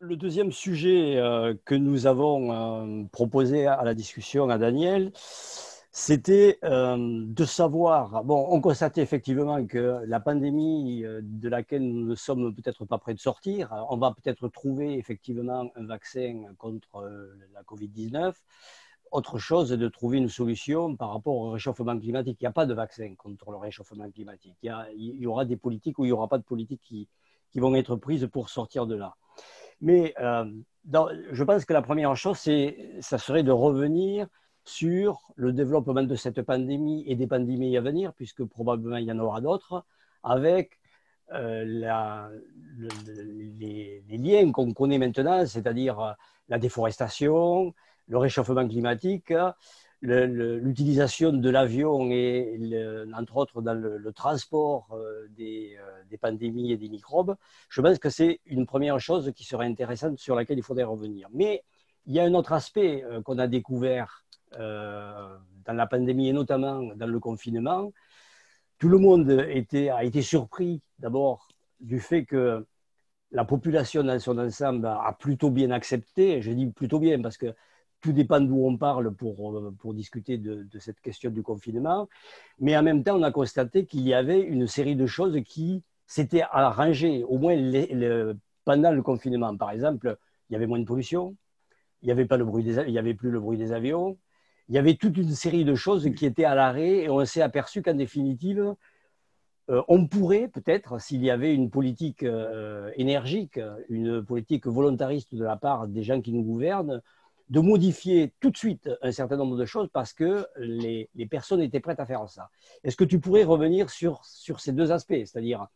le, deuxième sujet euh, que nous avons euh, proposé à la discussion à Daniel, c'était euh, de savoir, on constatait effectivement que la pandémie de laquelle nous ne sommes peut-être pas prêts de sortir, on va peut-être trouver effectivement un vaccin contre la Covid-19. Autre chose est de trouver une solution par rapport au réchauffement climatique. Il n'y a pas de vaccin contre le réchauffement climatique. Il y, aura des politiques ou il n'y aura pas de politiques qui, vont être prises pour sortir de là. Mais euh, je pense que la première chose, ça serait de revenir sur le développement de cette pandémie et des pandémies à venir, puisque probablement il y en aura d'autres, avec euh, les, les, liens qu'on connaît maintenant, c'est-à-dire euh, la déforestation, le réchauffement climatique, l'utilisation de l'avion et, entre autres, dans le, transport euh, euh, des, pandémies et des microbes, je pense que c'est une première chose qui serait intéressante sur laquelle il faudrait revenir. Mais il y a un autre aspect euh, qu'on a découvert dans la pandémie et notamment dans le confinement. Tout le monde était, a été surpris d'abord du fait que la population dans son ensemble a plutôt bien accepté, je dis plutôt bien parce que tout dépend d'où on parle pour, euh, discuter de, cette question du confinement. Mais en même temps, on a constaté qu'il y avait une série de choses qui s'étaient arrangées, au moins pendant le confinement. Par exemple, il y avait moins de pollution, il n'y avait, pas avait plus le bruit des avions, il y avait toute une série de choses qui étaient à l'arrêt et on s'est aperçu qu'en définitive, euh, on pourrait peut-être, s'il y avait une politique euh, énergique, une politique volontariste de la part des gens qui nous gouvernent, de modifier tout de suite un certain nombre de choses parce que les, personnes étaient prêtes à faire ça. Est-ce que tu pourrais revenir sur, sur ces deux aspects C'est-à-dire,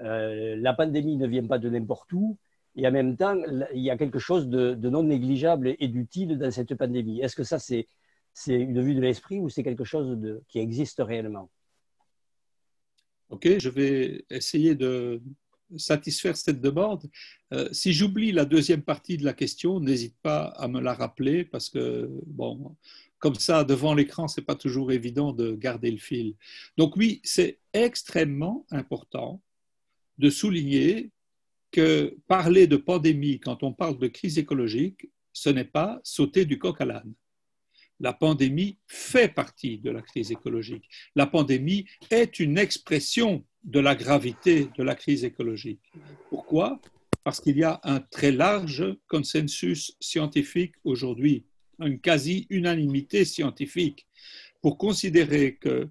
euh, la pandémie ne vient pas de n'importe où et en même temps, il y a quelque chose de, non négligeable et d'utile dans cette pandémie. Est-ce que ça, c'est une vue de l'esprit ou c'est quelque chose de, qui existe réellement Ok, je vais essayer de, satisfaire cette demande. Euh, si j'oublie la deuxième partie de la question, n'hésite pas à me la rappeler parce que, bon, comme ça, devant l'écran, ce n'est pas toujours évident de garder le fil. Donc oui, c'est extrêmement important de souligner que parler de pandémie quand on parle de crise écologique, ce n'est pas sauter du coq à l'âne. La pandémie fait partie de la crise écologique. La pandémie est une expression de la gravité de la crise écologique. Pourquoi Parce qu'il y a un très large consensus scientifique aujourd'hui, une quasi-unanimité scientifique, pour considérer que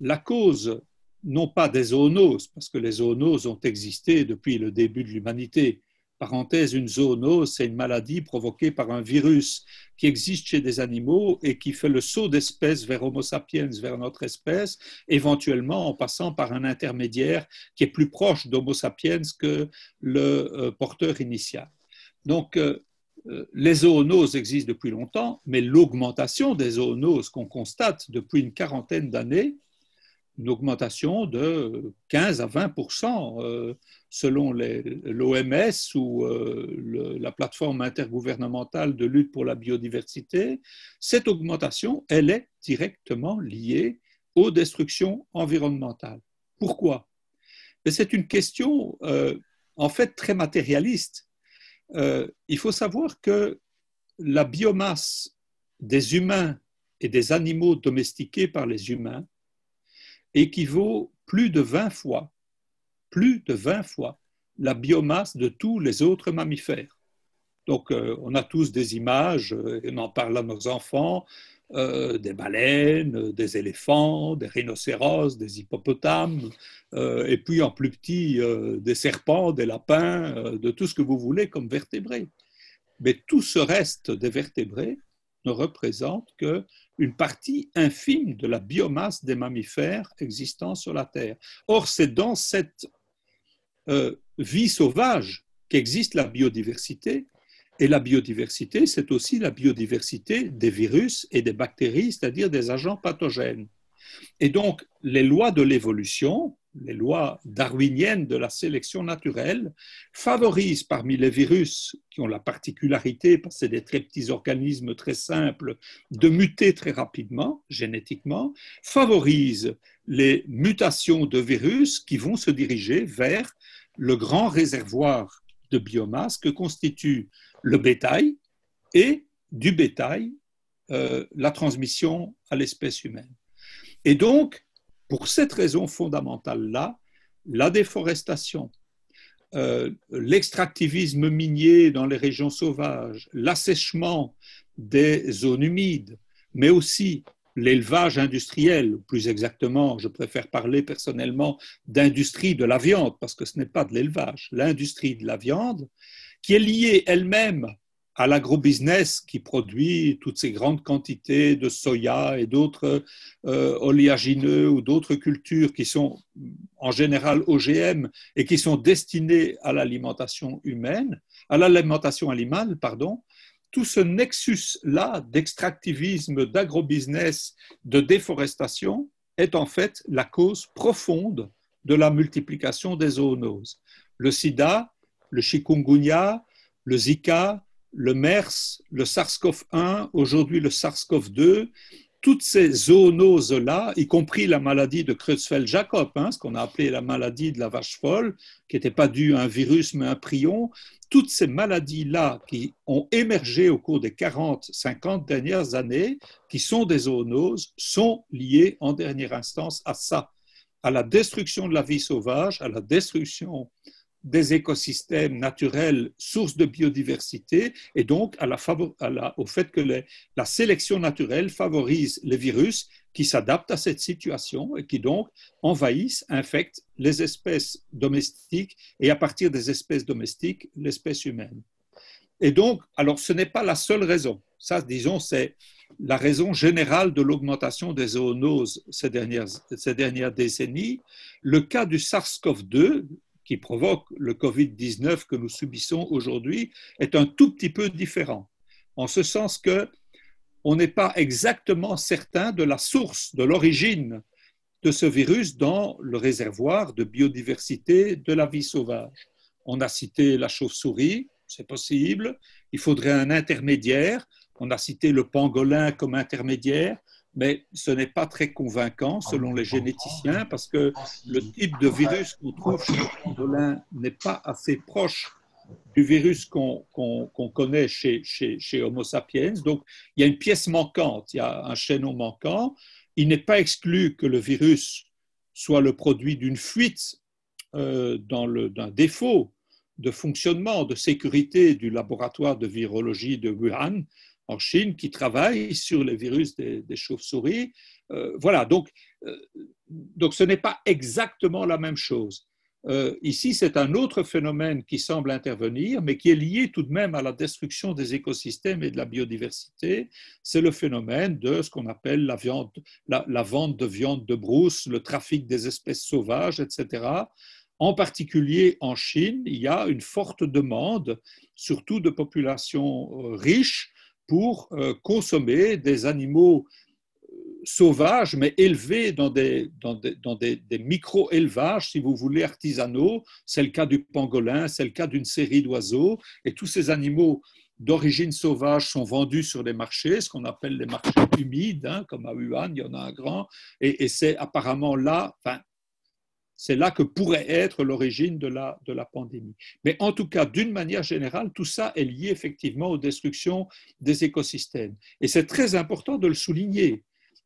la cause, non pas des zoonoses, parce que les zoonoses ont existé depuis le début de l'humanité, Parenthèse, une zoonose, c'est une maladie provoquée par un virus qui existe chez des animaux et qui fait le saut d'espèce vers Homo sapiens, vers notre espèce, éventuellement en passant par un intermédiaire qui est plus proche d'Homo sapiens que le euh, porteur initial. Donc, euh, euh, les zoonoses existent depuis longtemps, mais l'augmentation des zoonoses qu'on constate depuis une quarantaine d'années une augmentation de 15 à 20 euh, selon l'OMS ou euh, la plateforme intergouvernementale de lutte pour la biodiversité. Cette augmentation, elle est directement liée aux destructions environnementales. Pourquoi ben, C'est une question euh, en fait très matérialiste. il faut savoir que la biomasse des humains et des animaux domestiqués par les humains équivaut plus de 20 fois, plus de 20 fois la biomasse de tous les autres mammifères. Donc euh, on a tous des images, euh, on en parle à nos enfants, euh, des baleines, des éléphants, des rhinocéros, des hippopotames, et puis en plus petit, des serpents, des lapins, de tout ce que vous voulez comme vertébrés. Mais tout ce reste des vertébrés ne représente qu'une partie infime de la biomasse des mammifères existant sur la Terre. Or, c'est dans cette euh, vie sauvage qu'existe la biodiversité, et la biodiversité, c'est aussi la biodiversité des virus et des bactéries, c'est-à-dire des agents pathogènes. Et donc, les lois de l'évolution, les lois darwiniennes de la sélection naturelle, favorisent parmi les virus qui ont la particularité, parce que c'est des très petits organismes très simples, de muter très rapidement génétiquement, favorisent les mutations de virus qui vont se diriger vers le grand réservoir de biomasse que constitue le bétail et du bétail euh, la transmission à l'espèce humaine. Et donc, pour cette raison fondamentale-là, la déforestation, euh, l'extractivisme minier dans les régions sauvages, l'assèchement des zones humides, mais aussi l'élevage industriel, plus exactement, je préfère parler personnellement d'industrie de la viande, parce que ce n'est pas de l'élevage, l'industrie de la viande, qui est liée elle-même à l'agrobusiness qui produit toutes ces grandes quantités de soya et d'autres euh, oléagineux ou d'autres cultures qui sont en général OGM et qui sont destinées à l'alimentation humaine, à l'alimentation animale, pardon, tout ce nexus-là d'extractivisme, d'agrobusiness, de déforestation est en fait la cause profonde de la multiplication des zoonoses. Le sida, le chikungunya, le zika, le MERS, le SARS-CoV-1, aujourd'hui le SARS-CoV-2, toutes ces zoonoses-là, y compris la maladie de Creutzfeldt-Jacob, hein, ce qu'on a appelé la maladie de la vache folle, qui n'était pas due à un virus mais à un prion, toutes ces maladies-là qui ont émergé au cours des 40-50 dernières années, qui sont des zoonoses, sont liées en dernière instance à ça, à la destruction de la vie sauvage, à la destruction des écosystèmes naturels, source de biodiversité, et donc à la, au fait que la sélection naturelle favorise les virus qui s'adaptent à cette situation et qui donc envahissent, infectent les espèces domestiques et à partir des espèces domestiques, l'espèce humaine. Et donc, alors ce n'est pas la seule raison. Ça, disons, c'est la raison générale de l'augmentation des zoonoses ces dernières, ces dernières décennies. Le cas du SARS-CoV-2, qui provoque le Covid-19 que nous subissons aujourd'hui est un tout petit peu différent, en ce sens que on n'est pas exactement certain de la source, de l'origine de ce virus dans le réservoir de biodiversité de la vie sauvage. On a cité la chauve-souris, c'est possible. Il faudrait un intermédiaire. On a cité le pangolin comme intermédiaire mais ce n'est pas très convaincant ah, selon les généticiens parce que le type de virus qu'on trouve chez le n'est pas assez proche du virus qu'on connaît chez, Homo sapiens. Donc, il y a une pièce manquante, il y a un chaînon manquant. Il n'est pas exclu que le virus soit le produit d'une fuite, euh, d'un défaut de fonctionnement, de sécurité du laboratoire de virologie de Wuhan, en Chine qui travaille sur les virus des, chauves-souris. Euh, voilà, donc, euh, donc ce n'est pas exactement la même chose. Euh, ici, c'est un autre phénomène qui semble intervenir, mais qui est lié tout de même à la destruction des écosystèmes et de la biodiversité. C'est le phénomène de ce qu'on appelle la, vente de viande de brousse, le trafic des espèces sauvages, etc. En particulier en Chine, il y a une forte demande, surtout de populations riches, pour euh, consommer des animaux euh, sauvages, mais élevés dans des, dans des, dans micro-élevages, si vous voulez, artisanaux. C'est le cas du pangolin, c'est le cas d'une série d'oiseaux. Et tous ces animaux d'origine sauvage sont vendus sur les marchés, ce qu'on appelle les marchés humides, hein, comme à Wuhan, il y en a un grand. Et, c'est apparemment là, c'est là que pourrait être l'origine de la, pandémie. Mais en tout cas, d'une manière générale, tout ça est lié effectivement aux destructions des écosystèmes. Et c'est très important de le souligner,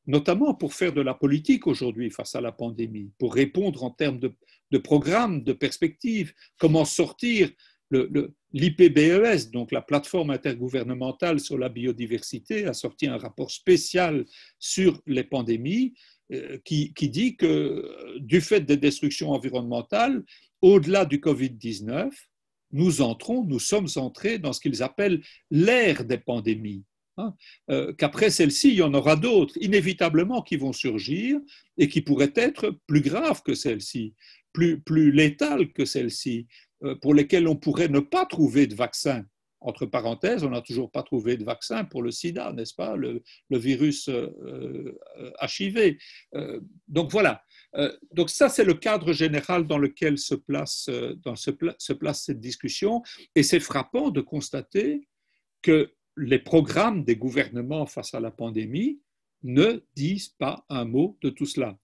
notamment pour faire de la politique aujourd'hui face à la pandémie, pour répondre en termes de, de programmes, de perspectives, comment sortir l'IPBES, donc la plateforme intergouvernementale sur la biodiversité, a sorti un rapport spécial sur les pandémies euh, qui, dit que euh, du fait des destructions environnementales, au-delà du Covid-19, nous entrons, nous sommes entrés dans ce qu'ils appellent l'ère des pandémies. Hein. Euh, qu'après celle-ci, il y en aura d'autres, inévitablement, qui vont surgir et qui pourraient être plus graves que celle-ci, plus, plus létales que celle-ci, pour lesquelles on pourrait ne pas trouver de vaccin entre parenthèses, on n'a toujours pas trouvé de vaccin pour le sida, n'est-ce pas, le, virus HIV. Euh, euh, euh, donc voilà. donc ça, c'est le cadre général dans lequel se place, dans ce se place cette discussion. Et c'est frappant de constater que les programmes des gouvernements face à la pandémie ne disent pas un mot de tout cela.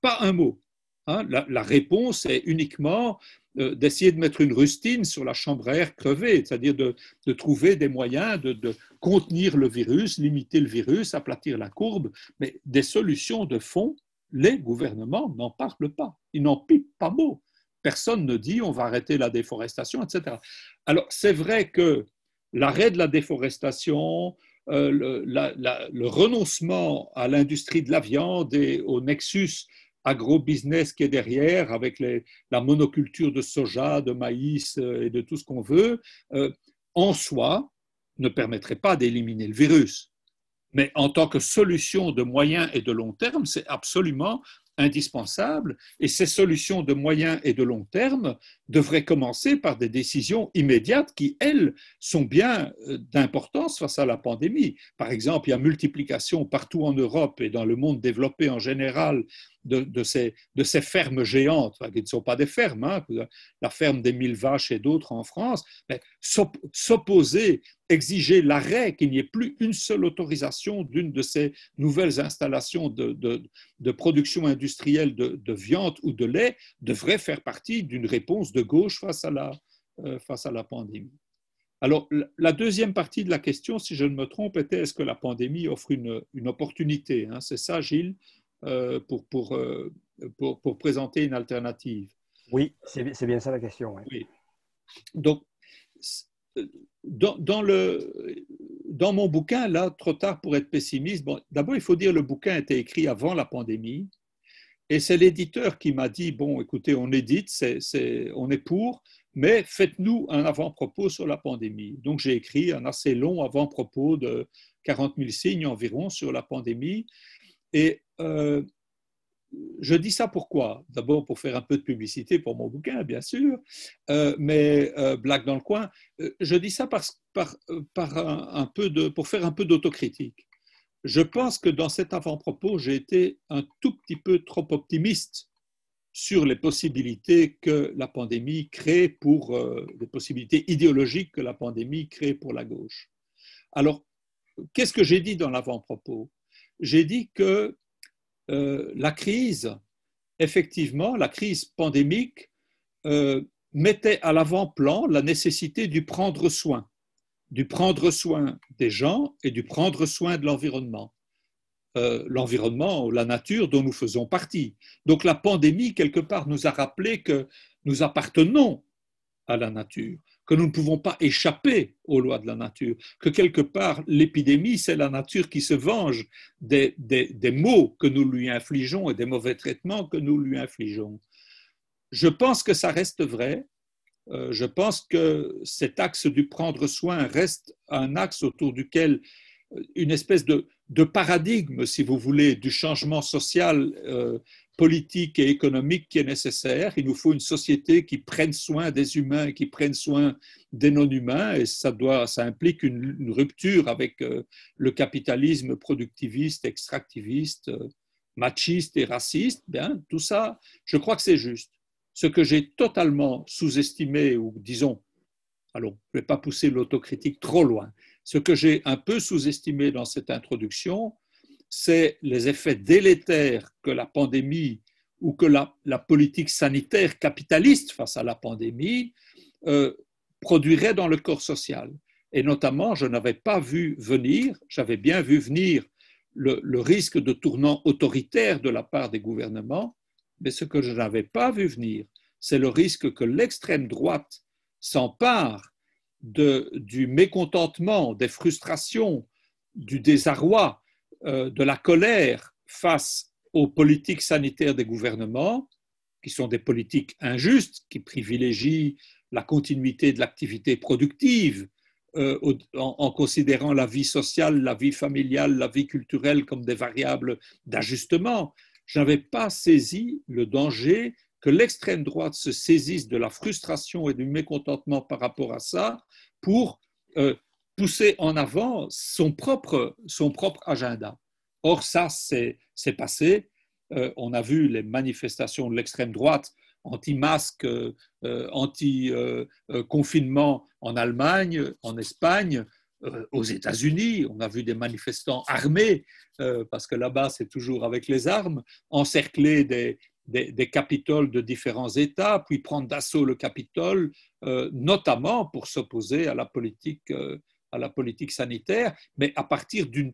Pas un mot. Hein, la, réponse est uniquement euh, d'essayer de mettre une rustine sur la chambre à air crevée, c'est-à-dire de, trouver des moyens de, contenir le virus, limiter le virus, aplatir la courbe, mais des solutions de fond, les gouvernements n'en parlent pas, ils n'en pipent pas mot. Personne ne dit on va arrêter la déforestation, etc. Alors c'est vrai que l'arrêt de la déforestation, euh, le, renoncement à l'industrie de la viande et au nexus agro-business qui est derrière, avec les, la monoculture de soja, de maïs euh, et de tout ce qu'on veut, euh, en soi ne permettrait pas d'éliminer le virus. Mais en tant que solution de moyen et de long terme, c'est absolument indispensable. Et ces solutions de moyen et de long terme devraient commencer par des décisions immédiates qui, elles, sont bien euh, d'importance face à la pandémie. Par exemple, il y a multiplication partout en Europe et dans le monde développé en général de, ces, fermes géantes, qui ne sont pas des fermes, hein. la ferme des mille vaches et d'autres en France, s'opposer, exiger l'arrêt, qu'il n'y ait plus une seule autorisation d'une de ces nouvelles installations de, production industrielle de, viande ou de lait, devrait faire partie d'une réponse de gauche face à la, euh, pandémie. Alors, la deuxième partie de la question, si je ne me trompe, était est-ce que la pandémie offre une, opportunité hein. C'est ça, Gilles euh, pour, pour, euh, pour, pour, présenter une alternative. Oui, c'est bien ça la question. Oui. Donc, dans, dans, le, dans mon bouquin, là, trop tard pour être pessimiste, bon, d'abord, il faut dire le bouquin était écrit avant la pandémie. Et c'est l'éditeur qui m'a dit, bon, écoutez, on édite, est, on est pour, mais faites-nous un avant-propos sur la pandémie. Donc j'ai écrit un assez long avant-propos de 40 000 signes environ sur la pandémie. Et euh, je dis ça pourquoi D'abord pour faire un peu de publicité pour mon bouquin, bien sûr, euh, mais euh, blague dans le coin. je dis ça parce, par, par un, peu de, pour faire un peu d'autocritique. Je pense que dans cet avant-propos, j'ai été un tout petit peu trop optimiste sur les possibilités que la pandémie crée pour les possibilités idéologiques que la pandémie crée pour la gauche. Alors, qu'est-ce que j'ai dit dans l'avant-propos j'ai dit que euh, la crise, effectivement, la crise pandémique euh, mettait à l'avant-plan la nécessité du prendre soin, du prendre soin des gens et du prendre soin de l'environnement. Euh, l'environnement l'environnement, la nature dont nous faisons partie. Donc la pandémie, quelque part, nous a rappelé que nous appartenons à la nature que nous ne pouvons pas échapper aux lois de la nature, que quelque part l'épidémie, c'est la nature qui se venge des, des, maux que nous lui infligeons et des mauvais traitements que nous lui infligeons. Je pense que ça reste vrai, euh, je pense que cet axe du prendre soin reste un axe autour duquel euh, une espèce de, paradigme, si vous voulez, du changement social euh, politique et économique qui est nécessaire. Il nous faut une société qui prenne soin des humains, qui prenne soin des non-humains, et ça, doit, ça implique une, rupture avec euh, le capitalisme productiviste, extractiviste, euh, machiste et raciste. Bien, tout ça, je crois que c'est juste. Ce que j'ai totalement sous-estimé, ou disons, alors je ne vais pas pousser l'autocritique trop loin, ce que j'ai un peu sous-estimé dans cette introduction, c'est les effets délétères que la pandémie ou que la, politique sanitaire capitaliste face à la pandémie euh, produirait dans le corps social. Et notamment, je n'avais pas vu venir, j'avais bien vu venir le, risque de tournant autoritaire de la part des gouvernements, mais ce que je n'avais pas vu venir, c'est le risque que l'extrême droite s'empare du mécontentement, des frustrations, du désarroi euh, de la colère face aux politiques sanitaires des gouvernements, qui sont des politiques injustes, qui privilégient la continuité de l'activité productive euh, en, considérant la vie sociale, la vie familiale, la vie culturelle comme des variables d'ajustement. Je n'avais pas saisi le danger que l'extrême droite se saisisse de la frustration et du mécontentement par rapport à ça pour euh, pousser en avant son propre, son propre agenda. Or, ça, c'est passé. Euh, on a vu les manifestations de l'extrême droite anti-masque, euh, anti-confinement euh, en Allemagne, en Espagne, aux États-Unis. On a vu des manifestants armés, parce que là-bas, c'est toujours avec les armes, encercler des, des, des, capitoles de différents États, puis prendre d'assaut le Capitole, notamment pour s'opposer à la politique à la politique sanitaire, mais à partir d'une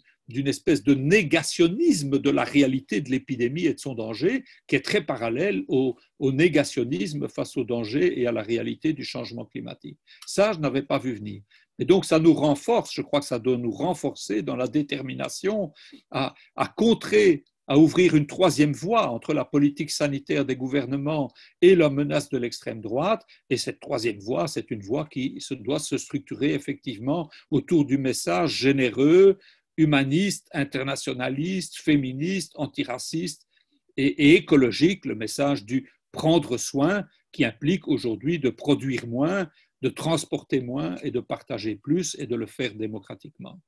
espèce de négationnisme de la réalité de l'épidémie et de son danger, qui est très parallèle au, négationnisme face au danger et à la réalité du changement climatique. Ça, je n'avais pas vu venir. Et donc, ça nous renforce, je crois que ça doit nous renforcer dans la détermination à contrer à ouvrir une troisième voie entre la politique sanitaire des gouvernements et la menace de l'extrême droite. Et cette troisième voie, c'est une voie qui se doit se structurer effectivement autour du message généreux, humaniste, internationaliste, féministe, antiraciste et écologique, le message du prendre soin qui implique aujourd'hui de produire moins, de transporter moins et de partager plus et de le faire démocratiquement.